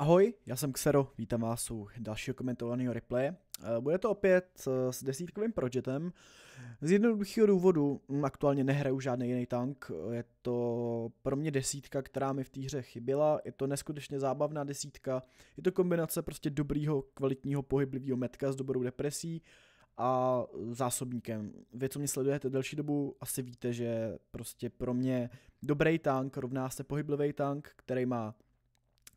Ahoj, já jsem Xero, vítám vás u dalšího komentovaného replaye. Eh, bude to opět eh, s desítkovým projetem. Z jednoduchého důvodu hm, aktuálně nehraju žádný jiný tank, eh, je to pro mě desítka, která mi v té hře chyběla, je to neskutečně zábavná desítka, je to kombinace prostě dobrýho, kvalitního, pohyblivého metka s dobrou depresí a zásobníkem. Vy, co mě sledujete delší dobu, asi víte, že prostě pro mě dobrý tank rovná se pohyblivý tank, který má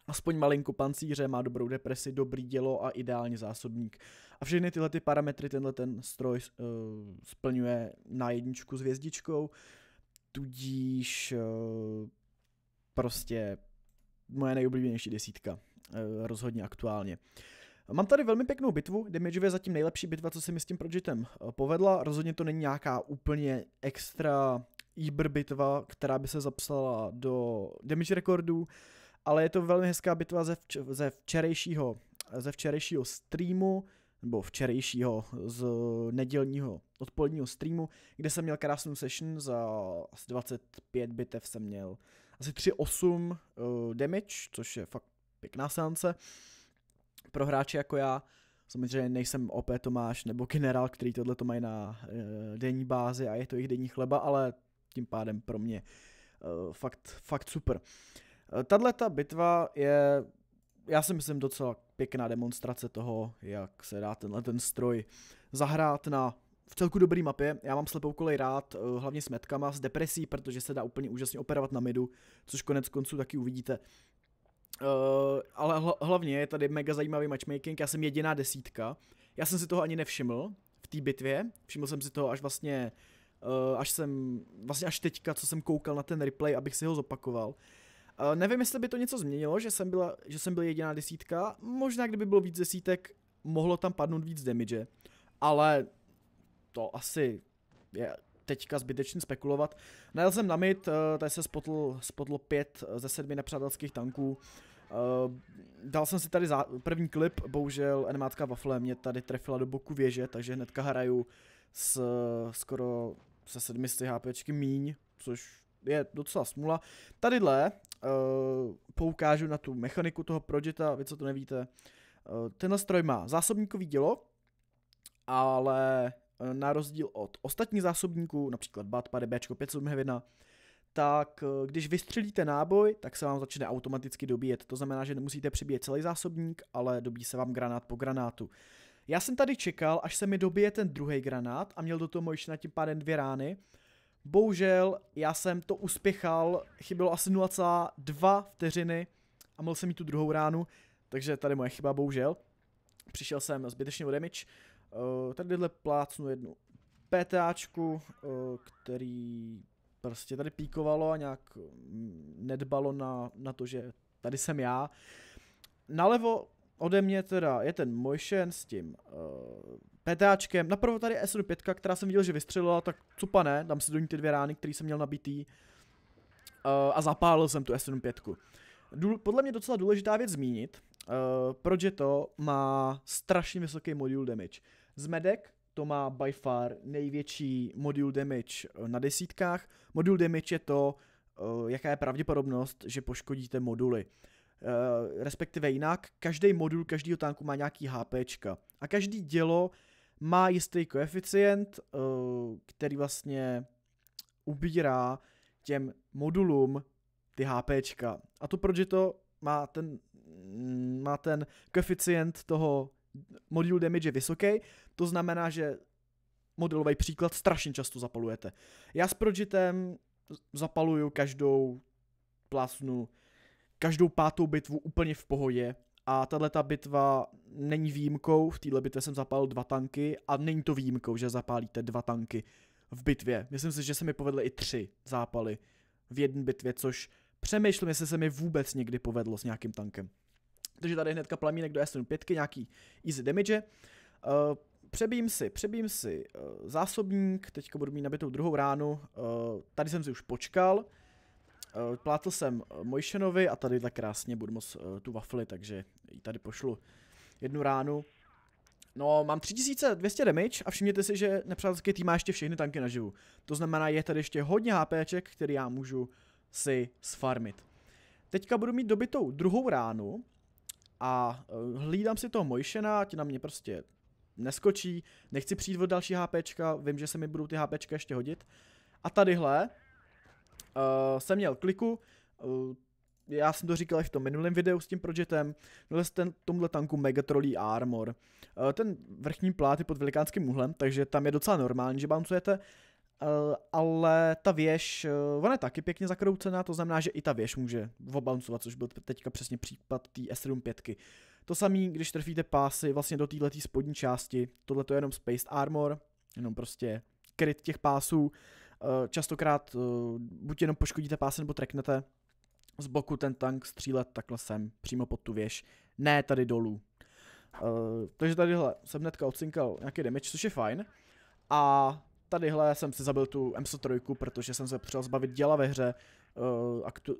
aspoň malinko pancíře, má dobrou depresi, dobrý dělo a ideálně zásobník. A všechny tyhle ty parametry tenhle ten stroj uh, splňuje na jedničku s hvězdičkou, tudíž uh, prostě moje nejoblíbenější desítka, uh, rozhodně aktuálně. Mám tady velmi pěknou bitvu, Damage je zatím nejlepší bitva, co se mi s tím Projectem povedla, rozhodně to není nějaká úplně extra Ibr bitva, která by se zapsala do damage rekordů, ale je to velmi hezká bitva ze, vč- ze včerejšího ze včerejšího streamu, nebo včerejšího z nedělního odpoledního streamu, kde jsem měl krásnou session za asi 25 bitev jsem měl asi 3-8 uh, eh, damage, což je fakt pěkná seance pro hráče jako já. Samozřejmě nejsem OP Tomáš nebo generál, který tohle to mají na uh, denní bázi a je to jejich denní chleba, ale tím pádem pro mě uh, fakt, fakt super. Uh, Tahle ta bitva je, já si myslím, docela pěkná demonstrace toho, jak se dá tenhle ten stroj zahrát na v celku dobrý mapě. Já mám slepou kolej rád, eh, hlavně s metkama, s depresí, protože se dá úplně úžasně operovat na midu, což konec konců taky uvidíte. Uh, ale hl hlavně je tady mega zajímavý matchmaking, já jsem jediná desítka. Já jsem si toho ani nevšiml v té bitvě, všiml jsem si toho až vlastně, uh, až jsem, vlastně až teďka, co jsem koukal na ten replay, abych si ho zopakoval. Uh, nevím, jestli by to něco změnilo, že jsem, byla, že jsem byl jediná desítka. Možná, kdyby bylo víc desítek, mohlo tam padnout víc damage. Ale to asi je teďka zbytečně spekulovat. Najel jsem na mid, uh, tady se spotl, spotl pět eh, ze sedmi nepřátelských tanků. Uh, dal jsem si tady zá- první klip, bohužel animátka Waffle mě tady trefila do boku věže, takže hnedka hraju s skoro se sedmi HP míň, což je docela smula. Tadyhle uh, poukážu na tu mechaniku toho Projeta, vy co to nevíte. Uh, tenhle stroj má zásobníkový dělo, ale uh, na rozdíl od ostatních zásobníků, například bat, Batpady B571, tak když vystřelíte náboj, tak se vám začne automaticky dobíjet. To znamená, že nemusíte přibíjet celý zásobník, ale dobí se vám granát po granátu. Já jsem tady čekal, až se mi dobije ten druhý granát a měl do toho ještě na tím pádem dvě rány, Bohužel já jsem to uspěchal, chybělo asi 0,2 vteřiny a mohl jsem mít tu druhou ránu, takže tady moje chyba, bohužel. Přišel jsem zbytečně o damage. Uh, eh, tadyhle plácnu jednu PTAčku, uh, eh, který prostě tady píkovalo a nějak mm, nedbalo na, na to, že tady jsem já. Nalevo ode mě teda je ten Mojšen s tím eh, PTAčkem, naprvo tady S5, která jsem viděl, že vystřelila, tak co pane, dám si do ní ty dvě rány, které jsem měl nabitý. Uh, a zapálil jsem tu S75. Důl, podle mě docela důležitá věc zmínit, uh, proč je to, má strašně vysoký module damage. Z medek to má by far největší module damage eh, na desítkách. Module damage je to, uh, jaká je pravděpodobnost, že poškodíte moduly. Uh, respektive jinak, každý modul každého tanku má nějaký HP. a každý dělo má jistý koeficient, eh, který vlastně ubírá těm modulům ty HPčka. A to proč je to má ten, mm, má ten koeficient toho modulu damage vysoký, to znamená, že modelový příklad strašně často zapalujete. Já s Projitem zapaluju každou plásnu, každou pátou bitvu úplně v pohodě a tahle ta bitva není výjimkou, v téhle bitvě jsem zapálil dva tanky a není to výjimkou, že zapálíte dva tanky v bitvě. Myslím si, že se mi povedly i tři zápaly v jedné bitvě, což přemýšlím, jestli se mi vůbec někdy povedlo s nějakým tankem. Takže tady hnedka plamínek do sn 5, nějaký easy damage. Eh, přebím si, přebím si eh, zásobník, teďka budu mít nabitou druhou ránu, eh, tady jsem si už počkal, plátl jsem Mojšenovi a tady tak krásně budu moct tu wafly, takže ji tady pošlu jednu ránu. No, mám 3200 damage a všimněte si, že nepřátelský tým má ještě všechny tanky naživu. To znamená, je tady ještě hodně HPček, který já můžu si sfarmit. Teďka budu mít dobitou druhou ránu a eh, hlídám si toho Mojšena, ať na mě prostě neskočí, nechci přijít od další HPčka, vím, že se mi budou ty HPčka ještě hodit. A tadyhle uh, jsem měl kliku, uh, já jsem to říkal i v tom minulém videu s tím Projetem, no ten tomhle tanku Megatrolí Armor. Eh, ten vrchní plát je pod velikánským úhlem, takže tam je docela normální, že bouncujete, eh, ale ta věž, eh, ona je taky pěkně zakroucená, to znamená, že i ta věž může obouncovat, což byl teďka přesně případ té S75. To samé, když trfíte pásy vlastně do této spodní části, tohle je jenom Spaced Armor, jenom prostě kryt těch pásů, častokrát buď jenom poškodíte pásy nebo treknete, z boku ten tank střílet takhle sem, přímo pod tu věž, ne tady dolů. Uh, takže tadyhle jsem hnedka odsinkal nějaký damage, což je fajn. A tadyhle jsem si zabil tu M103, protože jsem se přišel zbavit děla ve hře. Uh, aktu-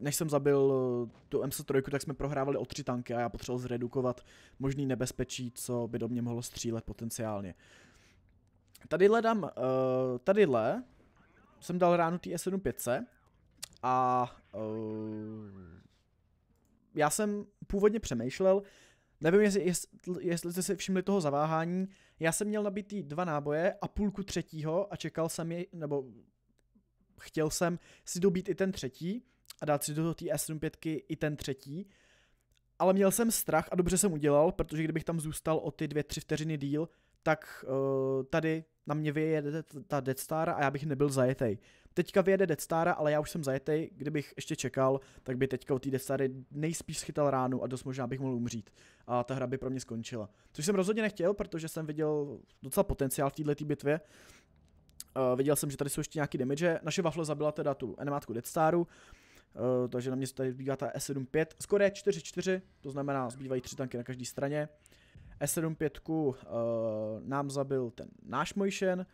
než jsem zabil eh, tu M103, tak jsme prohrávali o tři tanky a já potřeboval zredukovat možný nebezpečí, co by do mě mohlo střílet potenciálně. Tadyhle dám, uh, tadyhle jsem dal ránu té S7500. A uh, já jsem původně přemýšlel, nevím, jestli, jestli jste si všimli toho zaváhání, já jsem měl nabitý dva náboje a půlku třetího a čekal jsem je, nebo chtěl jsem si dobít i ten třetí a dát si do té S75 i ten třetí, ale měl jsem strach a dobře jsem udělal, protože kdybych tam zůstal o ty dvě, tři vteřiny díl, tak uh, tady na mě vyjede ta Death Star a já bych nebyl zajetej. Teďka vyjede Death Star, ale já už jsem zajetej, kdybych ještě čekal, tak by teďka od té Death Stary nejspíš schytal ránu a dost možná bych mohl umřít. A ta hra by pro mě skončila. Což jsem rozhodně nechtěl, protože jsem viděl docela potenciál v této bitvě. Uh, viděl jsem, že tady jsou ještě nějaký damage. Naše Wafle zabila teda tu animátku Death Staru. Uh, takže na mě tady zbývá ta E75. Skoro je 4-4, to znamená zbývají tři tanky na každé straně s 75 uh, eh, nám zabil ten náš Mojšen,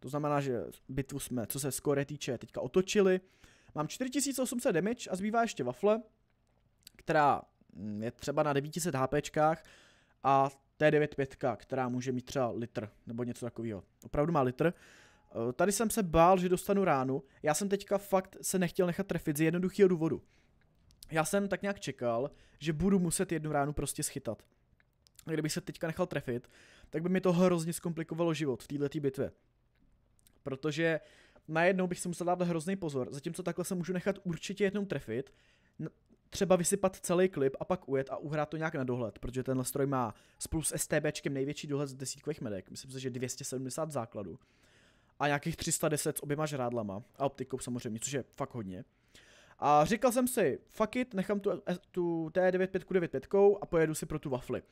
to znamená, že bitvu jsme, co se skore týče, teďka otočili. Mám 4800 damage a zbývá ještě wafle, která mm, je třeba na 900 HP a T95, která může mít třeba litr nebo něco takového. Opravdu má litr. Eh, tady jsem se bál, že dostanu ránu. Já jsem teďka fakt se nechtěl nechat trefit z jednoduchého důvodu. Já jsem tak nějak čekal, že budu muset jednu ránu prostě schytat. A kdybych se teďka nechal trefit, tak by mi to hrozně zkomplikovalo život v této bitvě. Protože najednou bych si musel dát hrozný pozor, zatímco takhle se můžu nechat určitě jednou trefit, třeba vysypat celý klip a pak ujet a uhrát to nějak na dohled, protože tenhle stroj má spolu s STBčkem největší dohled z desítkových medek, myslím si, že 270 základů a nějakých 310 s oběma žrádlama a optikou samozřejmě, což je fakt hodně. A říkal jsem si, fuck it, nechám tu, tu T95 95 a pojedu si pro tu wafly.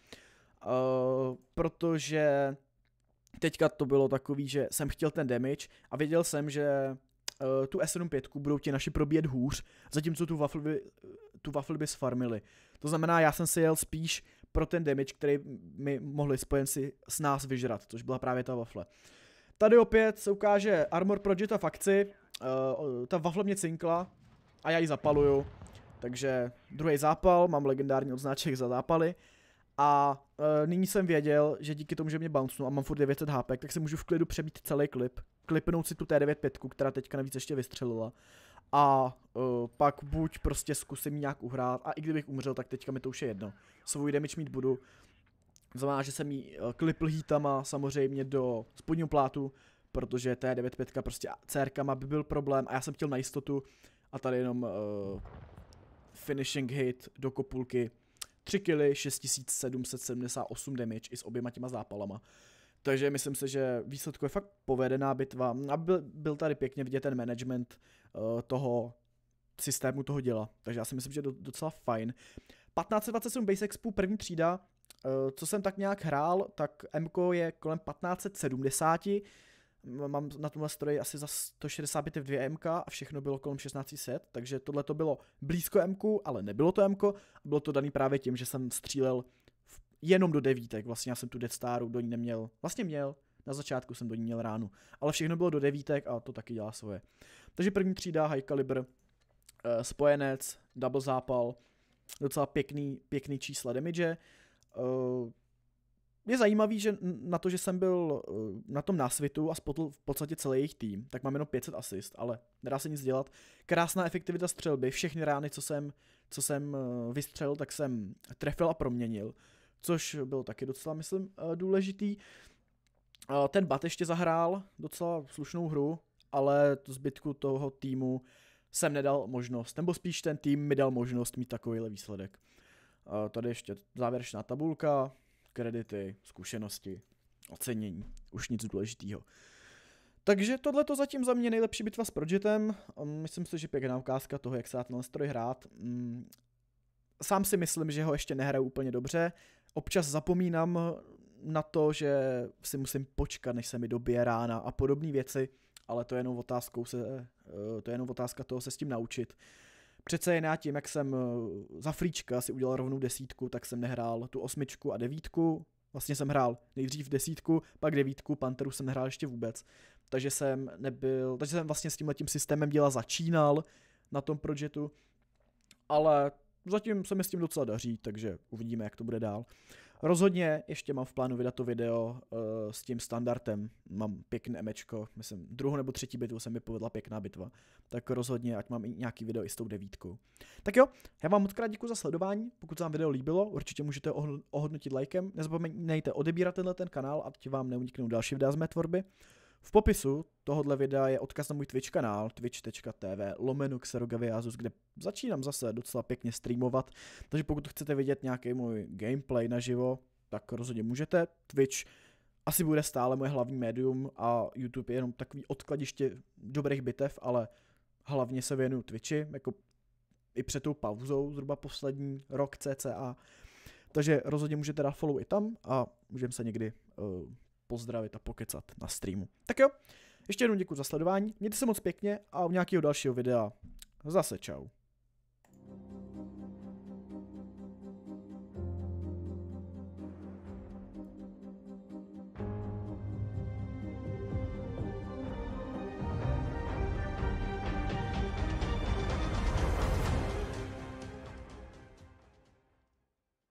Eh, protože teďka to bylo takový, že jsem chtěl ten damage a věděl jsem, že uh, tu S75 budou ti naši probíjet hůř, zatímco tu waffle by, tu waffle by sfarmili. To znamená, já jsem si jel spíš pro ten damage, který mi mohli spojenci s nás vyžrat, což byla právě ta wafle. Tady opět se ukáže Armor Project a fakci, uh, eh, ta wafle mě cinkla a já ji zapaluju, takže druhý zápal, mám legendární odznáček za zápaly. A uh, nyní jsem věděl, že díky tomu, že mě bouncnu a mám furt 900 HP, tak si můžu v klidu přebít celý klip, klipnout si tu T95, která teďka navíc ještě vystřelila. A uh, pak buď prostě zkusím nějak uhrát a i kdybych umřel, tak teďka mi to už je jedno. Svůj damage mít budu. Znamená, že jsem jí e, eh, klipl hítama samozřejmě do spodního plátu, protože T95 prostě CRkama by byl problém a já jsem chtěl na jistotu a tady jenom uh, finishing hit do kopulky 3 kg, 6778 damage i s oběma těma zápalama. Takže myslím si, že výsledku je fakt povedená bitva a byl, byl tady pěkně vidět ten management uh, toho systému toho děla. Takže já si myslím, že je do, docela fajn. 1527 Base Expo první třída, uh, co jsem tak nějak hrál, tak MK je kolem 1570, mám na tomhle stroji asi za 160 bitev 2 MK a všechno bylo kolem 1600, takže tohle to bylo blízko MK, ale nebylo to MK, bylo to daný právě tím, že jsem střílel jenom do devítek, vlastně já jsem tu Death Staru do ní neměl, vlastně měl, na začátku jsem do ní měl ránu, ale všechno bylo do devítek a to taky dělá svoje. Takže první třída, high caliber, eh, spojenec, double zápal, docela pěkný, pěkný čísla damage, eh, je zajímavý, že na to, že jsem byl eh, na tom násvitu a spotl v podstatě celý jejich tým, tak mám jenom 500 asist, ale nedá se nic dělat. Krásná efektivita střelby, všechny rány, co jsem, co jsem eh, vystřelil, tak jsem trefil a proměnil, což bylo taky docela, myslím, eh, důležitý. Ten Bat ještě zahrál docela slušnou hru, ale zbytku toho týmu jsem nedal možnost, nebo spíš ten tým mi dal možnost mít takovýhle výsledek. Tady ještě závěrečná tabulka, kredity, zkušenosti, ocenění, už nic důležitého. Takže tohle to zatím za mě nejlepší bitva s Projetem. Ehm, myslím si, že pěkná ukázka toho, jak se na stroj hrát. Ehm, sám si myslím, že ho ještě nehraju úplně dobře. Občas zapomínám na to, že si musím počkat, než se mi dobije rána a podobné věci, ale to je jenom otázkou se, eh, to je jenom otázka toho se s tím naučit. Přece jen já tím, jak jsem eh, za fríčka si udělal rovnou desítku, tak jsem nehrál tu osmičku a devítku. Vlastně jsem hrál nejdřív desítku, pak devítku, Panteru jsem nehrál ještě vůbec. Takže jsem nebyl, takže jsem vlastně s tím letím systémem děla začínal na tom projektu, ale zatím se mi s tím docela daří, takže uvidíme, jak to bude dál. Rozhodně ještě mám v plánu vydat to video uh, s tím standardem. Mám pěkné mečko, myslím, druhou nebo třetí bitvu se mi povedla pěkná bitva. Tak rozhodně, ať mám i nějaký video i s tou devítkou. Tak jo, já vám moc krát děkuji za sledování. Pokud se vám video líbilo, určitě můžete ohodnotit lajkem. Nezapomeňte odebírat tenhle ten kanál, ať vám neuniknou další videa z mé tvorby. V popisu tohohle videa je odkaz na můj Twitch kanál twitch.tv lomenu xerogaviasus, kde začínám zase docela pěkně streamovat, takže pokud chcete vidět nějaký můj gameplay naživo, tak rozhodně můžete. Twitch asi bude stále moje hlavní médium a YouTube je jenom takový odkladiště dobrých bitev, ale hlavně se věnuju Twitchi, jako i před tou pauzou, zhruba poslední rok cca. Takže rozhodně můžete dát follow i tam a můžeme se někdy uh, pozdravit a pokecat na streamu. Tak jo, ještě jednou děkuji za sledování, mějte se moc pěkně a u nějakého dalšího videa zase čau.